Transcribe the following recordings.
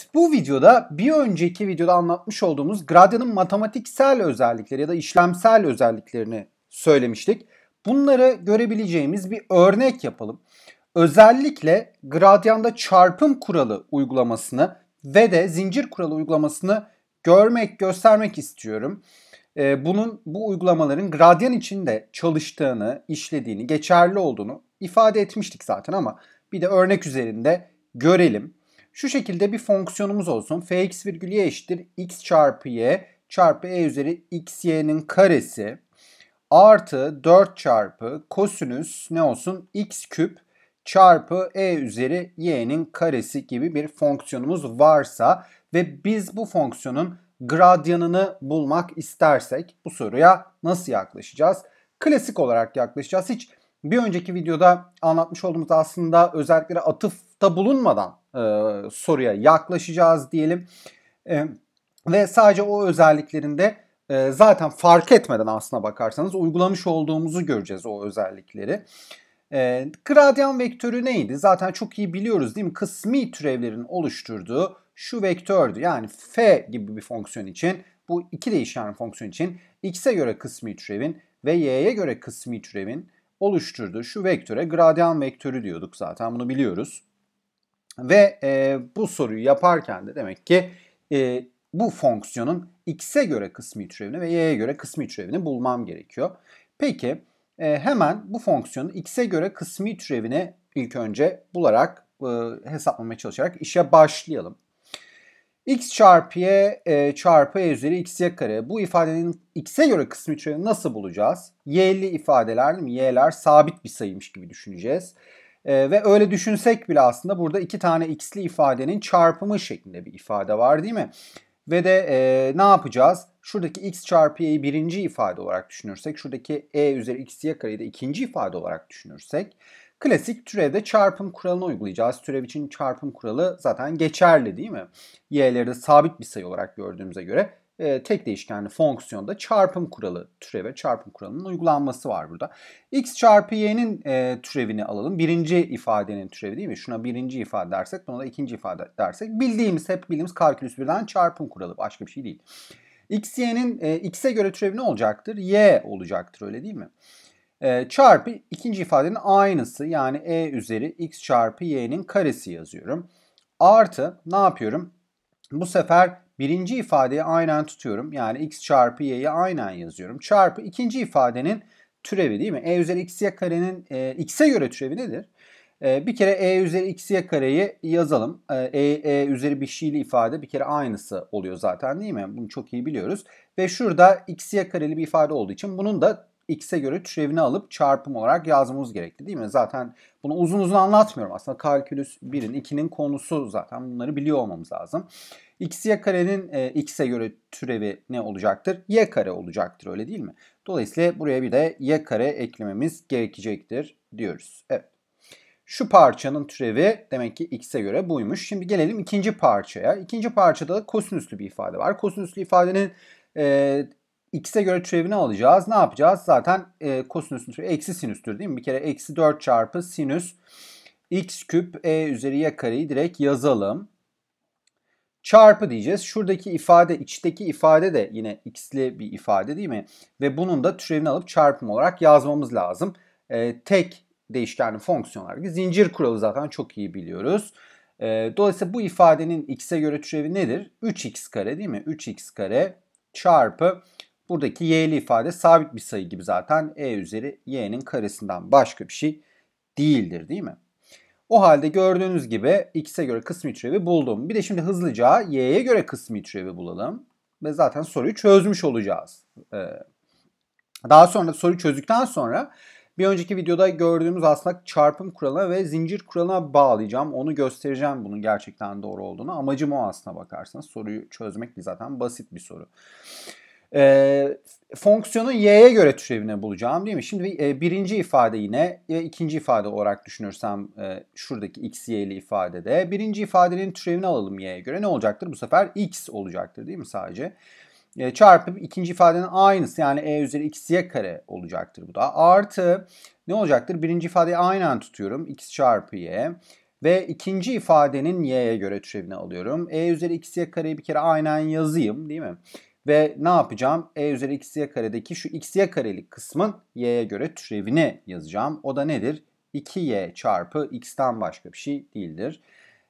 Evet, bu videoda bir önceki videoda anlatmış olduğumuz gradyanın matematiksel özellikleri ya da işlemsel özelliklerini söylemiştik. Bunları görebileceğimiz bir örnek yapalım. Özellikle gradyanda çarpım kuralı uygulamasını ve de zincir kuralı uygulamasını görmek, göstermek istiyorum. Ee, bunun bu uygulamaların gradyan içinde çalıştığını, işlediğini, geçerli olduğunu ifade etmiştik zaten ama bir de örnek üzerinde görelim. Şu şekilde bir fonksiyonumuz olsun. fx virgül y eşittir x çarpı y çarpı e üzeri x y'nin karesi artı 4 çarpı kosinüs ne olsun x küp çarpı e üzeri y'nin karesi gibi bir fonksiyonumuz varsa ve biz bu fonksiyonun gradyanını bulmak istersek bu soruya nasıl yaklaşacağız? Klasik olarak yaklaşacağız. Hiç bir önceki videoda anlatmış olduğumuz aslında özelliklere atıfta bulunmadan e, soruya yaklaşacağız diyelim. E, ve sadece o özelliklerinde e, zaten fark etmeden aslına bakarsanız uygulamış olduğumuzu göreceğiz o özellikleri. E, gradyan vektörü neydi? Zaten çok iyi biliyoruz değil mi? Kısmi türevlerin oluşturduğu şu vektördü. Yani f gibi bir fonksiyon için bu iki değişken fonksiyon için x'e göre kısmi türevin ve y'ye göre kısmi türevin oluşturduğu şu vektöre gradyan vektörü diyorduk zaten bunu biliyoruz. Ve e, bu soruyu yaparken de demek ki e, bu fonksiyonun x'e göre kısmi türevini ve y'ye göre kısmi türevini bulmam gerekiyor. Peki e, hemen bu fonksiyonun x'e göre kısmi türevini ilk önce bularak e, hesaplamaya çalışarak işe başlayalım. x çarpı y e, çarpı y üzeri x y kare bu ifadenin x'e göre kısmi türevini nasıl bulacağız? y'li ifadeler y'ler sabit bir sayıymış gibi düşüneceğiz. E, ve öyle düşünsek bile aslında burada iki tane x'li ifadenin çarpımı şeklinde bir ifade var değil mi? Ve de e, ne yapacağız? Şuradaki x çarpı y'yi birinci ifade olarak düşünürsek, şuradaki e üzeri x kareyi de ikinci ifade olarak düşünürsek, klasik türevde çarpım kuralını uygulayacağız. Türev için çarpım kuralı zaten geçerli değil mi? Y'leri de sabit bir sayı olarak gördüğümüze göre e, tek değişkenli fonksiyonda çarpım kuralı türeve çarpım kuralının uygulanması var burada. x çarpı y'nin e, türevini alalım. Birinci ifadenin türevi değil mi? Şuna birinci ifade dersek buna da ikinci ifade dersek. Bildiğimiz hep bildiğimiz kalkülüs birden çarpım kuralı. Başka bir şey değil. x y'nin e, x'e göre türevi ne olacaktır? y olacaktır öyle değil mi? E, çarpı ikinci ifadenin aynısı yani e üzeri x çarpı y'nin karesi yazıyorum. Artı ne yapıyorum? Bu sefer birinci ifadeyi aynen tutuyorum. Yani x çarpı y'yi aynen yazıyorum. Çarpı ikinci ifadenin türevi değil mi? e üzeri x'ye karenin e, x'e göre türevi nedir? E, bir kere e üzeri x'ye kareyi yazalım. E, e, e üzeri bir şeyli ifade bir kere aynısı oluyor zaten değil mi? Bunu çok iyi biliyoruz. Ve şurada x'ye kareli bir ifade olduğu için bunun da x'e göre türevini alıp çarpım olarak yazmamız gerekti değil mi? Zaten bunu uzun uzun anlatmıyorum aslında. Kalkülüs 1'in 2'nin konusu zaten bunları biliyor olmamız lazım. x y karenin e, x'e göre türevi ne olacaktır? y kare olacaktır öyle değil mi? Dolayısıyla buraya bir de y kare eklememiz gerekecektir diyoruz. Evet. Şu parçanın türevi demek ki x'e göre buymuş. Şimdi gelelim ikinci parçaya. İkinci parçada da kosinüslü bir ifade var. Kosinüslü ifadenin e, X'e göre türevini alacağız. Ne yapacağız? Zaten e, kosinüsün türevi eksi sinüstür değil mi? Bir kere eksi 4 çarpı sinüs x küp e üzeri y kareyi direkt yazalım. Çarpı diyeceğiz. Şuradaki ifade, içteki ifade de yine x'li bir ifade değil mi? Ve bunun da türevini alıp çarpım olarak yazmamız lazım. E, tek değişkenli fonksiyonlar. Zincir kuralı zaten çok iyi biliyoruz. E, dolayısıyla bu ifadenin x'e göre türevi nedir? 3x kare değil mi? 3x kare çarpı Buradaki y'li ifade sabit bir sayı gibi zaten e üzeri y'nin karesinden başka bir şey değildir değil mi? O halde gördüğünüz gibi x'e göre kısmi türevi buldum. Bir de şimdi hızlıca y'ye göre kısmi türevi bulalım. Ve zaten soruyu çözmüş olacağız. E, daha sonra soruyu çözdükten sonra bir önceki videoda gördüğümüz aslında çarpım kuralına ve zincir kuralına bağlayacağım. Onu göstereceğim bunun gerçekten doğru olduğunu. Amacım o aslına bakarsanız. Soruyu çözmek zaten basit bir soru e, ee, fonksiyonu y'ye göre türevine bulacağım değil mi? Şimdi e, birinci ifade yine e, ikinci ifade olarak düşünürsem e, şuradaki x y'li ifadede birinci ifadenin türevini alalım y'ye göre ne olacaktır? Bu sefer x olacaktır değil mi sadece? E, çarpı ikinci ifadenin aynısı yani e üzeri x y kare olacaktır bu da. Artı ne olacaktır? Birinci ifadeyi aynen tutuyorum x çarpı y. Ve ikinci ifadenin y'ye göre türevini alıyorum. E üzeri x y kareyi bir kere aynen yazayım değil mi? Ve ne yapacağım? E üzeri x'ye karedeki şu x'ye karelik kısmın y'ye göre türevini yazacağım. O da nedir? 2y çarpı x'ten başka bir şey değildir.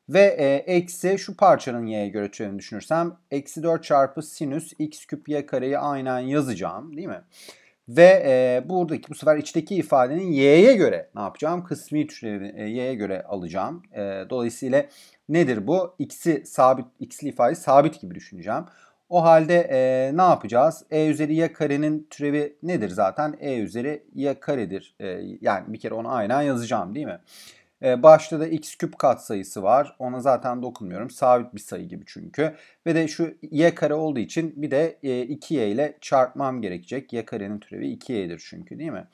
Ve e, eksi şu parçanın y'ye göre türevini düşünürsem eksi 4 çarpı sinüs x küp y kareyi aynen yazacağım değil mi? Ve e, buradaki bu sefer içteki ifadenin y'ye göre ne yapacağım? Kısmi türevi e, y'ye göre alacağım. E, dolayısıyla nedir bu? X'i sabit, x'li ifade sabit gibi düşüneceğim. O halde e, ne yapacağız? E üzeri y karenin türevi nedir zaten? E üzeri y karedir. E, yani bir kere onu aynen yazacağım değil mi? E, başta da x küp katsayısı var. Ona zaten dokunmuyorum. Sabit bir sayı gibi çünkü. Ve de şu y kare olduğu için bir de e, 2y ile çarpmam gerekecek. Y karenin türevi 2y'dir çünkü değil mi?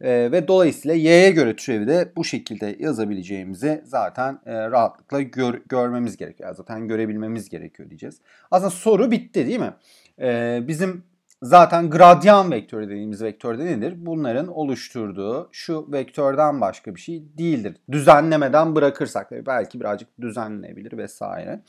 E, ve dolayısıyla y'ye göre türevi de bu şekilde yazabileceğimizi zaten e, rahatlıkla gör, görmemiz gerekiyor. Zaten görebilmemiz gerekiyor diyeceğiz. Aslında soru bitti değil mi? E, bizim zaten gradyan vektörü dediğimiz vektör de nedir? Bunların oluşturduğu şu vektörden başka bir şey değildir. Düzenlemeden bırakırsak belki birazcık düzenlenebilir vesaire.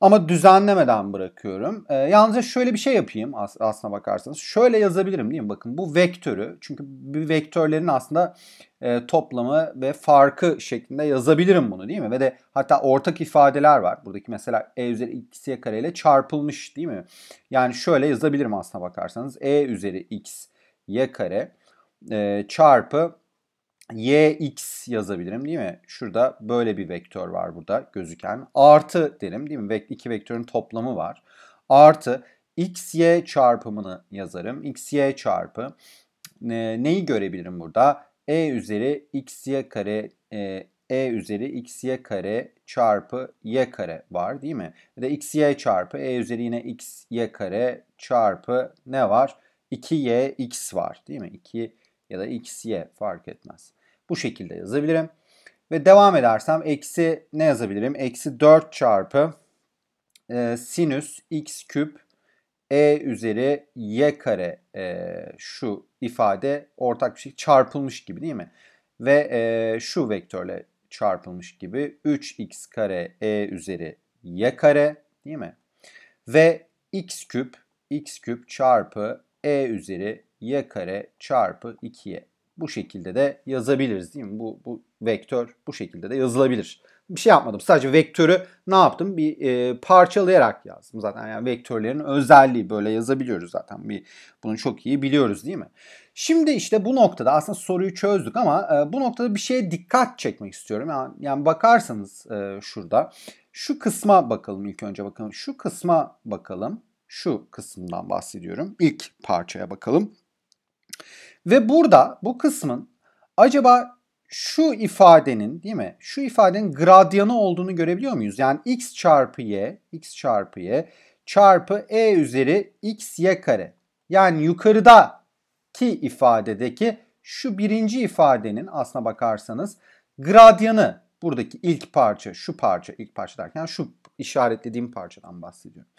Ama düzenlemeden bırakıyorum. E, yalnızca şöyle bir şey yapayım as- aslına bakarsanız. Şöyle yazabilirim değil mi? Bakın bu vektörü. Çünkü bir vektörlerin aslında e, toplamı ve farkı şeklinde yazabilirim bunu değil mi? Ve de hatta ortak ifadeler var. Buradaki mesela e üzeri x'ye kare ile çarpılmış değil mi? Yani şöyle yazabilirim aslına bakarsanız. e üzeri x y kare e, çarpı yx yazabilirim değil mi? Şurada böyle bir vektör var burada gözüken. Artı derim değil mi? İki vektörün toplamı var. Artı xy çarpımını yazarım. xy çarpı e, neyi görebilirim burada? e üzeri xy kare e, e üzeri xy kare çarpı y kare var değil mi? Ve de xy çarpı e üzeri yine xy kare çarpı ne var? 2y x var değil mi? 2 ya da xy fark etmez. Bu şekilde yazabilirim. Ve devam edersem eksi ne yazabilirim? Eksi 4 çarpı e, sinüs x küp e üzeri y kare e, şu ifade ortak bir şey çarpılmış gibi değil mi? Ve e, şu vektörle çarpılmış gibi 3x kare e üzeri y kare değil mi? Ve x küp x küp çarpı e üzeri y kare çarpı 2'ye bu şekilde de yazabiliriz değil mi? Bu, bu vektör bu şekilde de yazılabilir. Bir şey yapmadım. Sadece vektörü ne yaptım? Bir e, parçalayarak yazdım zaten. Yani vektörlerin özelliği böyle yazabiliyoruz zaten. Bir bunu çok iyi biliyoruz değil mi? Şimdi işte bu noktada aslında soruyu çözdük ama e, bu noktada bir şeye dikkat çekmek istiyorum. Yani, yani bakarsanız e, şurada şu kısma bakalım ilk önce bakalım. Şu kısma bakalım. Şu kısımdan bahsediyorum. İlk parçaya bakalım. Ve burada bu kısmın acaba şu ifadenin değil mi? Şu ifadenin gradyanı olduğunu görebiliyor muyuz? Yani x çarpı y, x çarpı y çarpı e üzeri x y kare. Yani yukarıdaki ifadedeki şu birinci ifadenin aslına bakarsanız gradyanı buradaki ilk parça, şu parça, ilk parça derken şu işaretlediğim parçadan bahsediyorum.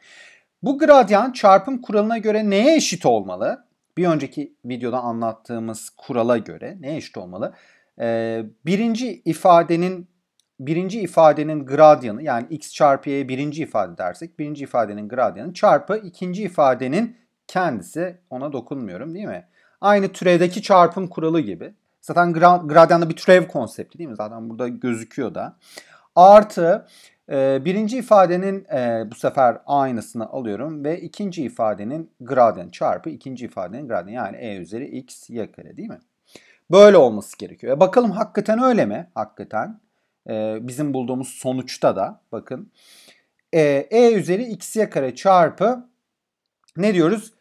Bu gradyan çarpım kuralına göre neye eşit olmalı? bir önceki videoda anlattığımız kurala göre ne eşit olmalı? Ee, birinci ifadenin birinci ifadenin gradyanı yani x çarpı y'ye birinci ifade dersek birinci ifadenin gradyanı çarpı ikinci ifadenin kendisi ona dokunmuyorum değil mi? Aynı türevdeki çarpım kuralı gibi. Zaten gra gradyanda bir türev konsepti değil mi? Zaten burada gözüküyor da. Artı ee, birinci ifadenin e, bu sefer aynısını alıyorum ve ikinci ifadenin graden çarpı ikinci ifadenin graden yani e üzeri x y kare değil mi? Böyle olması gerekiyor. E, bakalım hakikaten öyle mi? Hakikaten e, bizim bulduğumuz sonuçta da bakın e, üzeri x y kare çarpı ne diyoruz?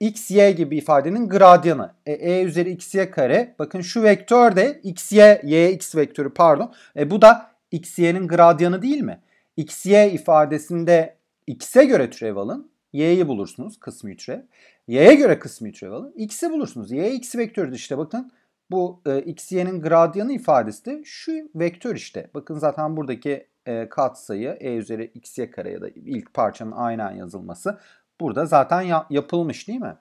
x y gibi ifadenin gradyanı. E, e üzeri x y kare bakın şu vektör de x y y x vektörü pardon. E, bu da x, y'nin gradyanı değil mi? x, y ifadesinde x'e göre türev alın. y'yi bulursunuz kısmi türev. y'ye göre kısmi türev alın. x'i bulursunuz. y x vektörüdür işte bakın. Bu e, x, y'nin gradyanı ifadesi de şu vektör işte. Bakın zaten buradaki e, katsayı e üzeri x, y kare ya da ilk parçanın aynen yazılması burada zaten ya, yapılmış değil mi?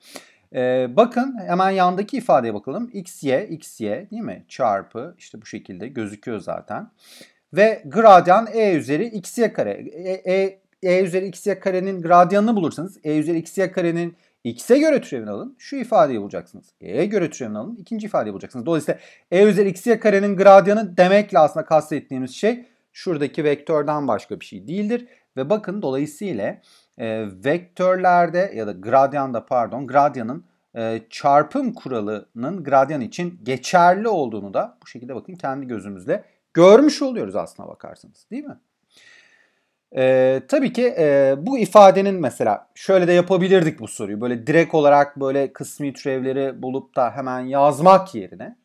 Ee, bakın hemen yandaki ifadeye bakalım. x, y, x, y değil mi? Çarpı işte bu şekilde gözüküyor zaten ve gradyan e üzeri x'ye kare. E, e, e üzeri x'ye karenin gradyanını bulursanız e üzeri x'ye karenin x'e göre türevini alın. Şu ifadeyi bulacaksınız. e'ye göre türevini alın. ikinci ifadeyi bulacaksınız. Dolayısıyla e üzeri x'ye karenin gradyanı demekle aslında kastettiğimiz şey şuradaki vektörden başka bir şey değildir. Ve bakın dolayısıyla e, vektörlerde ya da gradyanda pardon gradyanın e, çarpım kuralının gradyan için geçerli olduğunu da bu şekilde bakın kendi gözümüzle görmüş oluyoruz aslına bakarsanız değil mi? Ee, tabii ki e, bu ifadenin mesela şöyle de yapabilirdik bu soruyu. Böyle direkt olarak böyle kısmi türevleri bulup da hemen yazmak yerine.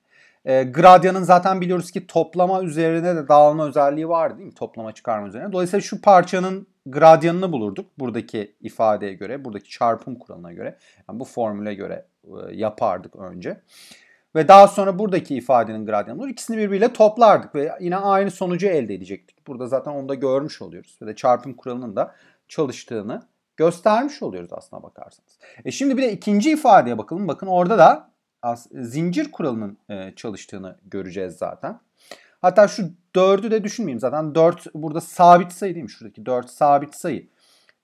E, gradyanın zaten biliyoruz ki toplama üzerine de dağılma özelliği var değil mi? Toplama çıkarma üzerine. Dolayısıyla şu parçanın gradyanını bulurduk buradaki ifadeye göre, buradaki çarpım kuralına göre. Yani bu formüle göre e, yapardık önce ve daha sonra buradaki ifadenin gradyanı olur. İkisini birbiriyle toplardık ve yine aynı sonucu elde edecektik. Burada zaten onu da görmüş oluyoruz ve de çarpım kuralının da çalıştığını göstermiş oluyoruz aslına bakarsanız. E şimdi bir de ikinci ifadeye bakalım. Bakın orada da zincir kuralının e, çalıştığını göreceğiz zaten. Hatta şu 4'ü de düşünmeyeyim zaten 4 burada sabit sayı değil mi? Şuradaki 4 sabit sayı.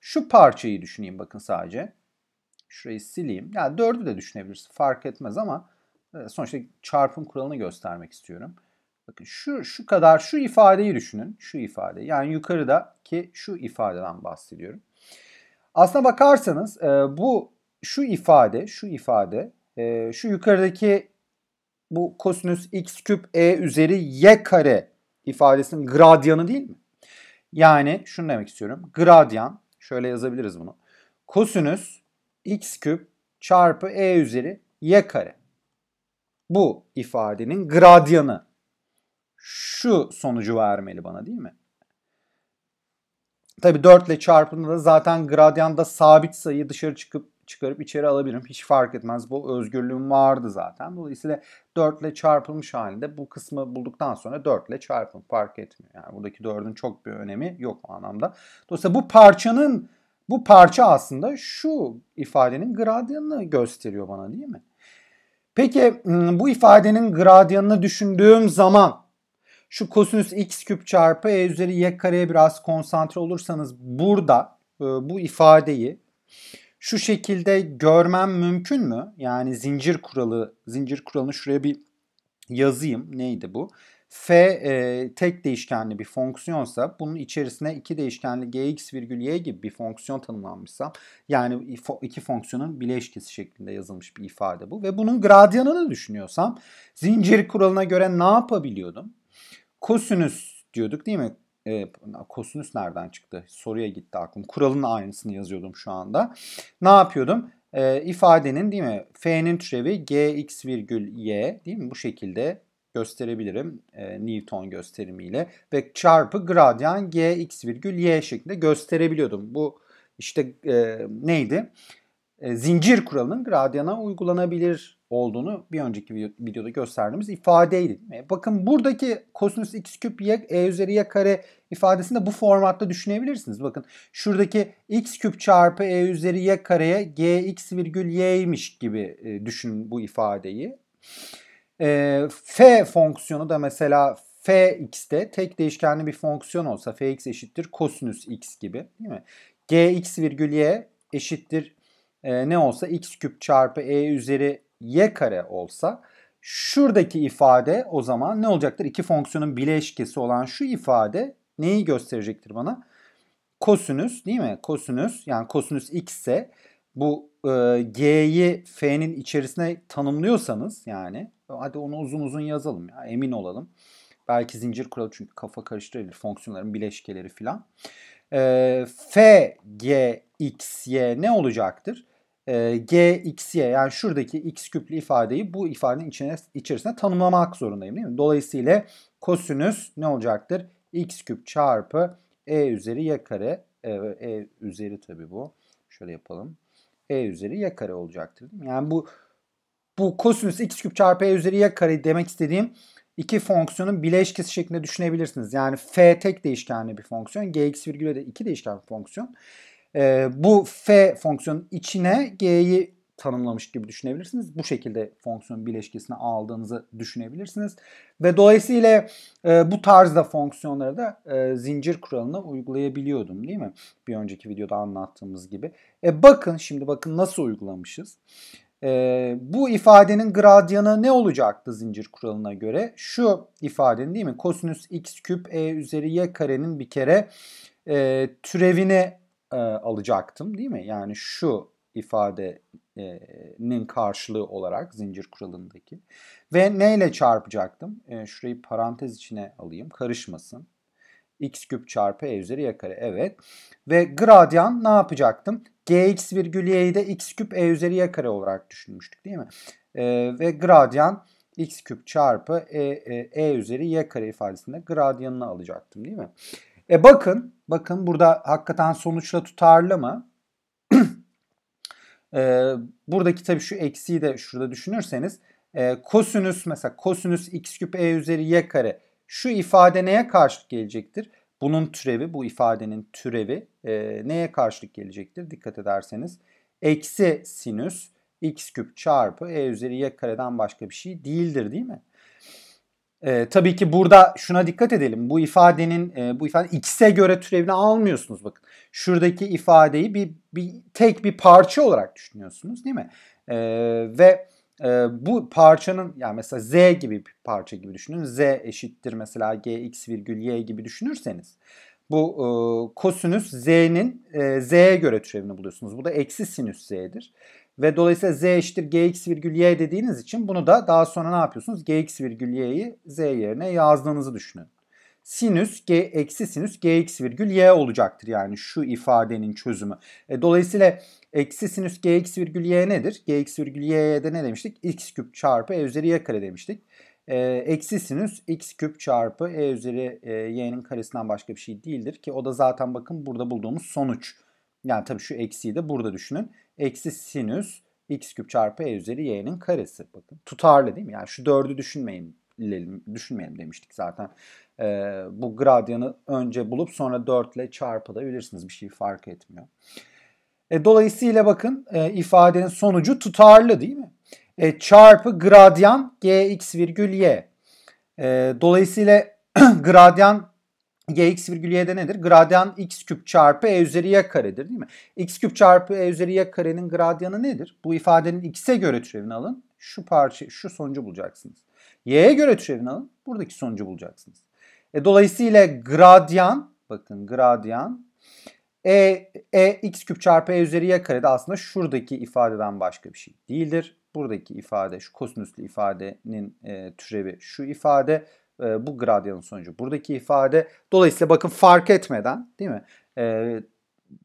Şu parçayı düşüneyim bakın sadece. Şurayı sileyim. Yani 4'ü de düşünebilirsin fark etmez ama ee, sonuçta çarpım kuralını göstermek istiyorum. Bakın şu şu kadar şu ifadeyi düşünün. Şu ifade. Yani yukarıdaki şu ifadeden bahsediyorum. Aslına bakarsanız e, bu şu ifade, şu ifade, e, şu yukarıdaki bu kosinüs x küp e üzeri y kare ifadesinin gradyanı değil mi? Yani şunu demek istiyorum. Gradyan şöyle yazabiliriz bunu. Kosinüs x küp çarpı e üzeri y kare bu ifadenin gradyanı şu sonucu vermeli bana değil mi? Tabi 4 ile çarpımda da zaten gradyanda sabit sayı dışarı çıkıp çıkarıp içeri alabilirim. Hiç fark etmez. Bu özgürlüğüm vardı zaten. Dolayısıyla 4 ile çarpılmış halinde bu kısmı bulduktan sonra 4 ile çarpın. Fark etmiyor. Yani buradaki 4'ün çok bir önemi yok o anlamda. Dolayısıyla bu parçanın bu parça aslında şu ifadenin gradyanını gösteriyor bana değil mi? Peki hmm, bu ifadenin gradyanını düşündüğüm zaman şu kosinüs x küp çarpı e üzeri y kareye biraz konsantre olursanız burada e, bu ifadeyi şu şekilde görmem mümkün mü? Yani zincir kuralı, zincir kuralını şuraya bir yazayım. Neydi bu? f e, tek değişkenli bir fonksiyonsa bunun içerisine iki değişkenli gx virgül y gibi bir fonksiyon tanımlanmışsa yani iki fonksiyonun bileşkesi şeklinde yazılmış bir ifade bu ve bunun gradyanını düşünüyorsam zincir kuralına göre ne yapabiliyordum? Kosinüs diyorduk değil mi? E, nereden çıktı? Soruya gitti aklım. Kuralın aynısını yazıyordum şu anda. Ne yapıyordum? E, ifadenin değil mi? F'nin türevi gx virgül y değil mi? Bu şekilde gösterebilirim e, Newton gösterimiyle ve çarpı gradyan g x virgül y şeklinde gösterebiliyordum. Bu işte e, neydi? E, zincir kuralının gradyana uygulanabilir olduğunu bir önceki videoda gösterdiğimiz ifadeydi. E, bakın buradaki kosinüs x küp y e üzeri y kare ifadesini de bu formatta düşünebilirsiniz. Bakın şuradaki x küp çarpı e üzeri y kareye g x virgül y'ymiş gibi e, düşünün bu ifadeyi. E, f fonksiyonu da mesela fx'te tek değişkenli bir fonksiyon olsa fx eşittir kosinüs x gibi değil mi? gx virgül y eşittir e, ne olsa x küp çarpı e üzeri y kare olsa şuradaki ifade o zaman ne olacaktır? İki fonksiyonun bileşkesi olan şu ifade neyi gösterecektir bana? Kosinüs değil mi? Kosinüs yani kosinüs x ise bu e, G'yi F'nin içerisine tanımlıyorsanız yani hadi onu uzun uzun yazalım ya emin olalım. Belki zincir kuralı çünkü kafa karıştırabilir fonksiyonların bileşkeleri filan. E, F, G, X, Y ne olacaktır? E, G, X, Y yani şuradaki X küplü ifadeyi bu ifadenin içine, içerisine tanımlamak zorundayım değil mi? Dolayısıyla kosinüs ne olacaktır? X küp çarpı E üzeri Y kare. E, e üzeri tabii bu. Şöyle yapalım e üzeri y kare olacaktır. Yani bu bu kosinüs x küp çarpı e üzeri y kare demek istediğim iki fonksiyonun bileşkesi şeklinde düşünebilirsiniz. Yani f tek değişkenli bir fonksiyon. gx virgülü de iki değişkenli bir fonksiyon. Ee, bu f fonksiyonun içine g'yi tanımlamış gibi düşünebilirsiniz. Bu şekilde fonksiyon bileşkesine aldığınızı düşünebilirsiniz. Ve dolayısıyla e, bu tarzda fonksiyonlara da e, zincir kuralını uygulayabiliyordum değil mi? Bir önceki videoda anlattığımız gibi. E, bakın şimdi bakın nasıl uygulamışız. E, bu ifadenin gradyanı ne olacaktı zincir kuralına göre? Şu ifadenin değil mi? Kosinüs x küp e üzeri y karenin bir kere e, türevini e, alacaktım değil mi? Yani şu ifadenin karşılığı olarak zincir kuralındaki. Ve neyle çarpacaktım? E, şurayı parantez içine alayım. Karışmasın. x küp çarpı e üzeri y kare. Evet. Ve gradyan ne yapacaktım? gx virgül y'yi de x küp e üzeri y kare olarak düşünmüştük değil mi? E, ve gradyan x küp çarpı e, e, e üzeri y kare ifadesinde gradyanını alacaktım değil mi? E bakın, bakın burada hakikaten sonuçla tutarlı mı? E, buradaki tabii şu eksiği de şurada düşünürseniz e, kosinüs mesela kosinüs x küp e üzeri y kare şu ifade neye karşılık gelecektir? Bunun türevi, bu ifadenin türevi e, neye karşılık gelecektir? Dikkat ederseniz eksi sinüs x küp çarpı e üzeri y kareden başka bir şey değildir değil mi? E, tabii ki burada şuna dikkat edelim. Bu ifadenin e, bu ifade x'e göre türevini almıyorsunuz bakın. Şuradaki ifadeyi bir, bir tek bir parça olarak düşünüyorsunuz değil mi? E, ve e, bu parçanın yani mesela z gibi bir parça gibi düşünün. z eşittir mesela gx virgül y gibi düşünürseniz bu e, kosinüs z'nin e, z'ye göre türevini buluyorsunuz. Bu da eksi sinüs z'dir. Ve dolayısıyla z eşittir gx virgül y dediğiniz için bunu da daha sonra ne yapıyorsunuz? gx virgül y'yi z yerine yazdığınızı düşünün. Sinüs g eksi sinüs gx virgül y olacaktır yani şu ifadenin çözümü. E, dolayısıyla eksi sinüs gx virgül y nedir? gx virgül y'ye de ne demiştik? x küp çarpı e üzeri y kare demiştik. E, eksi sinüs x küp çarpı e üzeri e, y'nin karesinden başka bir şey değildir ki o da zaten bakın burada bulduğumuz sonuç. Yani tabii şu eksiyi de burada düşünün. Eksi sinüs x küp çarpı e üzeri y'nin karesi. Bakın tutarlı değil mi? Yani şu dördü düşünmeyin düşünmeyelim demiştik zaten. Ee, bu gradyanı önce bulup sonra 4 ile çarpılabilirsiniz. Bir şey fark etmiyor. E, dolayısıyla bakın e, ifadenin sonucu tutarlı değil mi? E, çarpı gradyan gx virgül y. E, dolayısıyla gradyan gx virgül y'de nedir? Gradyan x küp çarpı e üzeri y karedir değil mi? x küp çarpı e üzeri y karenin gradyanı nedir? Bu ifadenin x'e göre türevini alın. Şu parça, şu sonucu bulacaksınız. y'ye göre türevini alın. Buradaki sonucu bulacaksınız. E, dolayısıyla gradyan, bakın gradyan e, e x küp çarpı e üzeri y kare de aslında şuradaki ifadeden başka bir şey değildir. Buradaki ifade, şu kosinüslü ifadenin e, türevi şu ifade e, bu gradyanın sonucu. Buradaki ifade dolayısıyla bakın fark etmeden değil mi? E,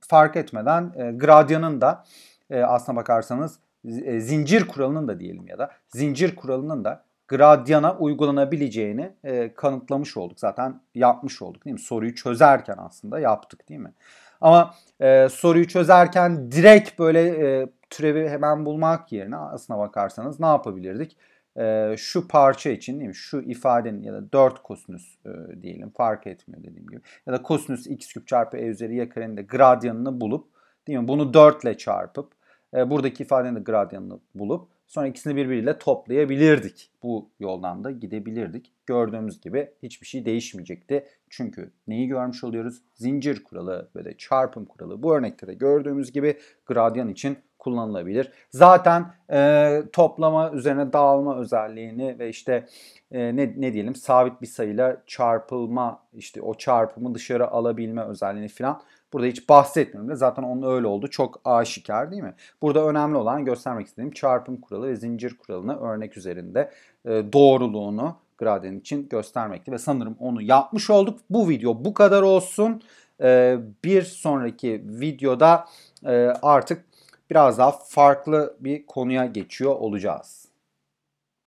fark etmeden e, gradyanın da e, aslına bakarsanız e, zincir kuralının da diyelim ya da zincir kuralının da gradyana uygulanabileceğini e, kanıtlamış olduk. Zaten yapmış olduk değil mi? Soruyu çözerken aslında yaptık değil mi? Ama e, soruyu çözerken direkt böyle e, türevi hemen bulmak yerine aslına bakarsanız ne yapabilirdik? Ee, şu parça için değil mi? Şu ifadenin ya da 4 kosinüs e, diyelim fark etmiyor dediğim gibi. Ya da kosinüs x küp çarpı e üzeri y karenin de gradyanını bulup değil mi? Bunu 4 ile çarpıp e, buradaki ifadenin de gradyanını bulup sonra ikisini birbiriyle toplayabilirdik. Bu yoldan da gidebilirdik. Gördüğümüz gibi hiçbir şey değişmeyecekti. Çünkü neyi görmüş oluyoruz? Zincir kuralı ve de çarpım kuralı. Bu örnekte de gördüğümüz gibi gradyan için kullanılabilir. Zaten e, toplama üzerine dağılma özelliğini ve işte e, ne, ne diyelim sabit bir sayıyla çarpılma işte o çarpımı dışarı alabilme özelliğini filan burada hiç bahsetmiyorum zaten onun öyle oldu çok aşikar değil mi? Burada önemli olan göstermek istediğim çarpım kuralı ve zincir kuralını örnek üzerinde e, doğruluğunu Graden için göstermekti ve sanırım onu yapmış olduk. Bu video bu kadar olsun. E, bir sonraki videoda e, artık biraz daha farklı bir konuya geçiyor olacağız.